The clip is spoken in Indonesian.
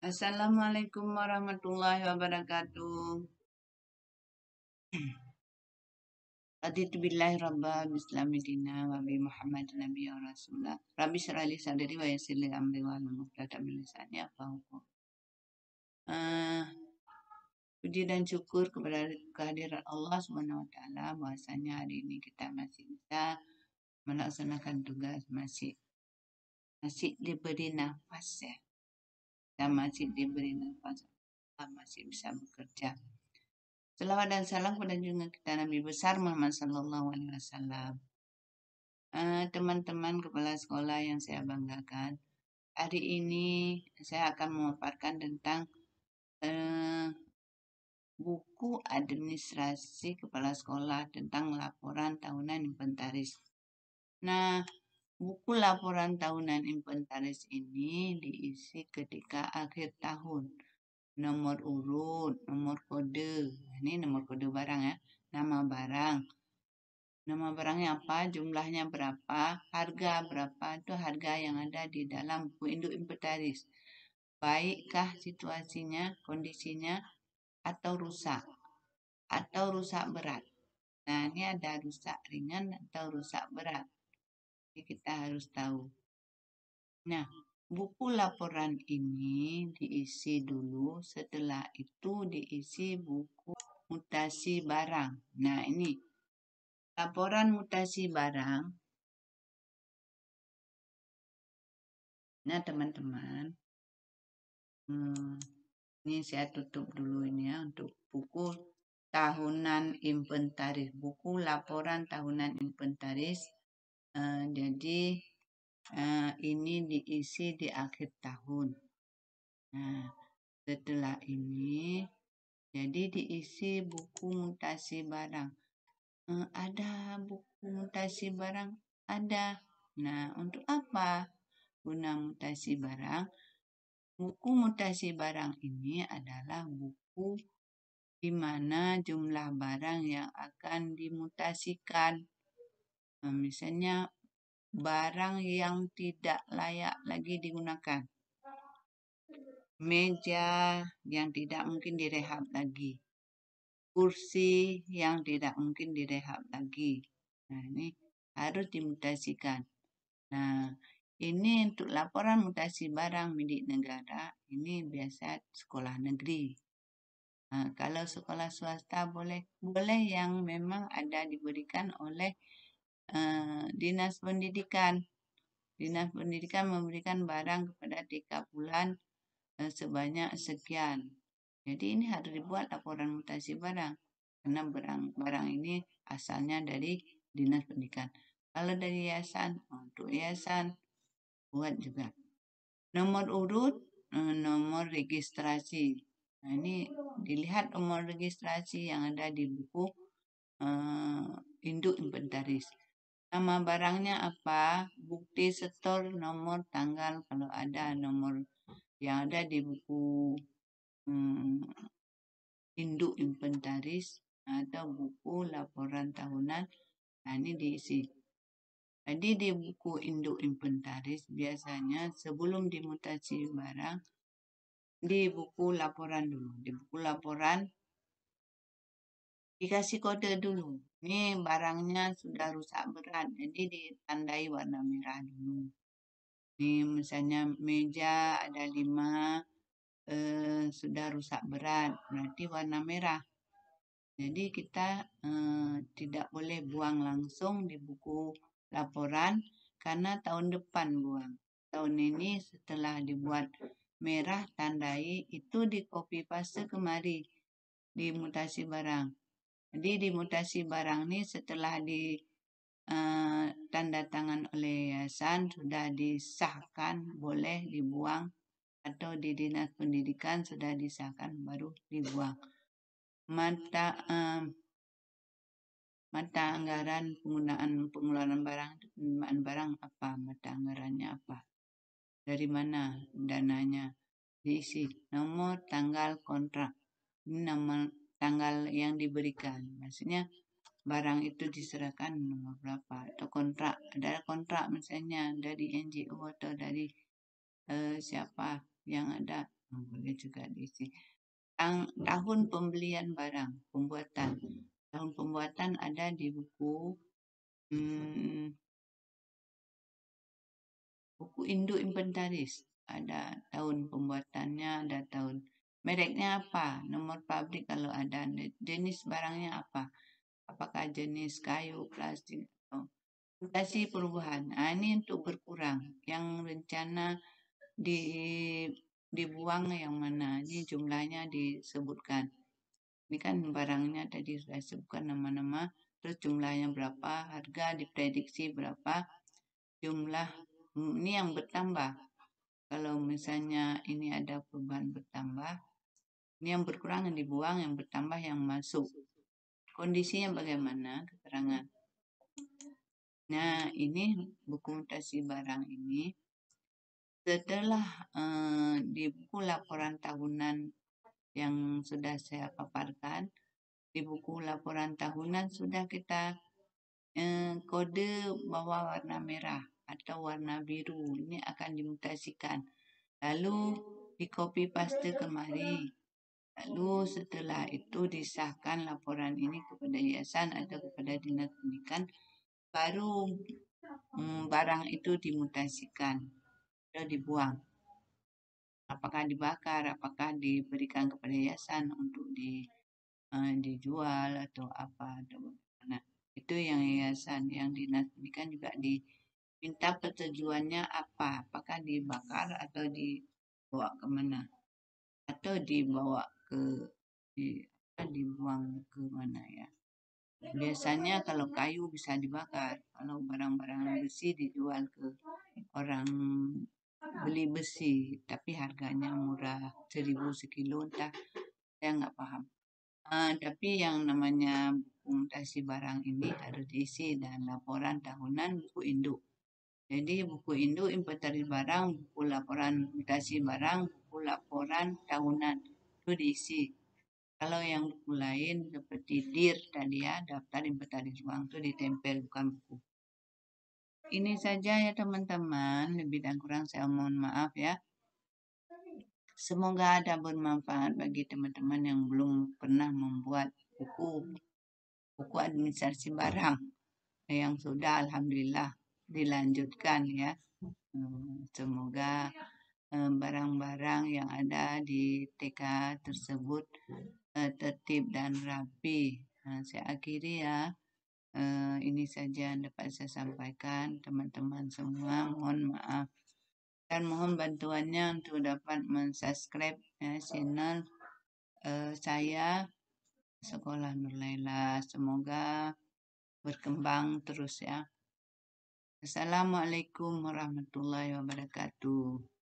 Assalamualaikum warahmatullahi wabarakatuh. Raditu billahi rabba bislamidina wa bi Muhammad nabi wa rasulah. Rabbi syrali sadri wa yassirli amri wa lam uqdata min lisani yafqahu. Eh, puji dan syukur kepada kehadiran Allah Subhanahu wa taala bahwasanya hari ini kita masih bisa melaksanakan tugas masih masih diberi nafas ya kita masih diberi nafas, kita masih bisa bekerja. Selawat dan salam kepada juga kita Nabi besar Muhammad Sallallahu Alaihi Wasallam. Eh, teman-teman kepala sekolah yang saya banggakan, hari ini saya akan memaparkan tentang uh, buku administrasi kepala sekolah tentang laporan tahunan inventaris. Nah, Buku laporan tahunan inventaris ini diisi ketika akhir tahun. Nomor urut, nomor kode. Ini nomor kode barang ya. Nama barang. Nama barangnya apa, jumlahnya berapa, harga berapa. Itu harga yang ada di dalam buku induk inventaris. Baikkah situasinya, kondisinya, atau rusak. Atau rusak berat. Nah, ini ada rusak ringan atau rusak berat kita harus tahu. Nah, hmm. buku laporan ini diisi dulu, setelah itu diisi buku mutasi barang. Nah, ini laporan mutasi barang. Nah, teman-teman, hmm, ini saya tutup dulu ini ya untuk buku tahunan inventaris, buku laporan tahunan inventaris Eh, jadi uh, ini diisi di akhir tahun. Nah, setelah ini jadi diisi buku mutasi barang. Uh, ada buku mutasi barang? Ada. Nah, untuk apa guna mutasi barang? Buku mutasi barang ini adalah buku di mana jumlah barang yang akan dimutasikan misalnya barang yang tidak layak lagi digunakan meja yang tidak mungkin direhab lagi, kursi yang tidak mungkin direhab lagi. Nah, ini harus dimutasikan. Nah, ini untuk laporan mutasi barang milik negara, ini biasa sekolah negeri. Nah, kalau sekolah swasta boleh boleh yang memang ada diberikan oleh Eh, dinas pendidikan. Dinas pendidikan memberikan barang kepada TK bulan eh, sebanyak sekian. Jadi ini harus dibuat laporan mutasi barang karena barang-barang ini asalnya dari dinas pendidikan. Kalau dari yayasan, oh, untuk yayasan buat juga. Nomor urut, eh, nomor registrasi. Nah, ini dilihat nomor registrasi yang ada di buku uh, induk inventaris. Nama barangnya apa? Bukti setor nomor tanggal kalau ada nomor yang ada di buku hmm, induk inventaris atau buku laporan tahunan. Nah, ini diisi. Jadi di buku induk inventaris biasanya sebelum dimutasi barang di buku laporan dulu. Di buku laporan dikasih kode dulu ini barangnya sudah rusak berat jadi ditandai warna merah dulu ini misalnya meja ada lima eh, sudah rusak berat berarti warna merah jadi kita eh, tidak boleh buang langsung di buku laporan karena tahun depan buang tahun ini setelah dibuat merah tandai itu di copy paste kemari di mutasi barang jadi dimutasi barang ini setelah di uh, tanda tangan oleh yayasan sudah disahkan boleh dibuang atau di dinas pendidikan sudah disahkan baru dibuang. Mata uh, mata anggaran penggunaan pengeluaran barang penggunaan barang apa mata anggarannya apa dari mana dananya diisi nomor tanggal kontrak ini nama tanggal yang diberikan. Maksudnya barang itu diserahkan nomor berapa atau kontrak ada kontrak misalnya dari NGO atau dari uh, siapa yang ada hmm, boleh juga diisi Tang, tahun pembelian barang pembuatan tahun pembuatan ada di buku hmm, buku induk inventaris ada tahun pembuatannya ada tahun Mereknya apa? Nomor pabrik kalau ada. Jenis barangnya apa? Apakah jenis kayu, plastik, atau mutasi perubahan. Nah, ini untuk berkurang. Yang rencana di dibuang yang mana? Ini jumlahnya disebutkan. Ini kan barangnya tadi sudah sebutkan nama-nama. Terus jumlahnya berapa? Harga diprediksi berapa? Jumlah ini yang bertambah. Kalau misalnya ini ada perubahan bertambah, ini yang berkurang yang dibuang, yang bertambah yang masuk. Kondisinya bagaimana? Keterangan. Nah, ini buku mutasi barang ini. Setelah eh, di buku laporan tahunan yang sudah saya paparkan, di buku laporan tahunan sudah kita eh, kode bahwa warna merah atau warna biru ini akan dimutasikan. Lalu di copy paste kemari Lalu setelah itu disahkan laporan ini kepada yayasan atau kepada dinas pendidikan, baru hmm, barang itu dimutasikan atau dibuang. Apakah dibakar, apakah diberikan kepada yayasan untuk di, uh, dijual atau apa atau bagaimana. Itu yang yayasan, yang dinas pendidikan juga diminta persetujuannya apa, apakah dibakar atau dibawa kemana atau dibawa ke iya, di, dibuang ke mana ya biasanya kalau kayu bisa dibakar kalau barang-barang besi dijual ke orang beli besi tapi harganya murah seribu sekilo entah saya nggak paham uh, tapi yang namanya mutasi barang ini harus diisi dan laporan tahunan buku induk jadi buku induk inventaris barang buku laporan mutasi barang buku laporan tahunan itu diisi. Kalau yang buku lain seperti DIR tadi ya, daftar inventaris uang itu ditempel bukan buku. Ini saja ya teman-teman, lebih dan kurang saya mohon maaf ya. Semoga ada bermanfaat bagi teman-teman yang belum pernah membuat buku buku administrasi barang yang sudah alhamdulillah dilanjutkan ya. Hmm, semoga Eh, barang-barang yang ada di TK tersebut eh, tertib dan rapi. Nah, saya akhiri ya. Eh, ini saja yang dapat saya sampaikan teman-teman semua. Mohon maaf dan mohon bantuannya untuk dapat mensubscribe ya, channel uh, saya sekolah Nur Laila. Semoga berkembang terus ya. Assalamualaikum warahmatullahi wabarakatuh.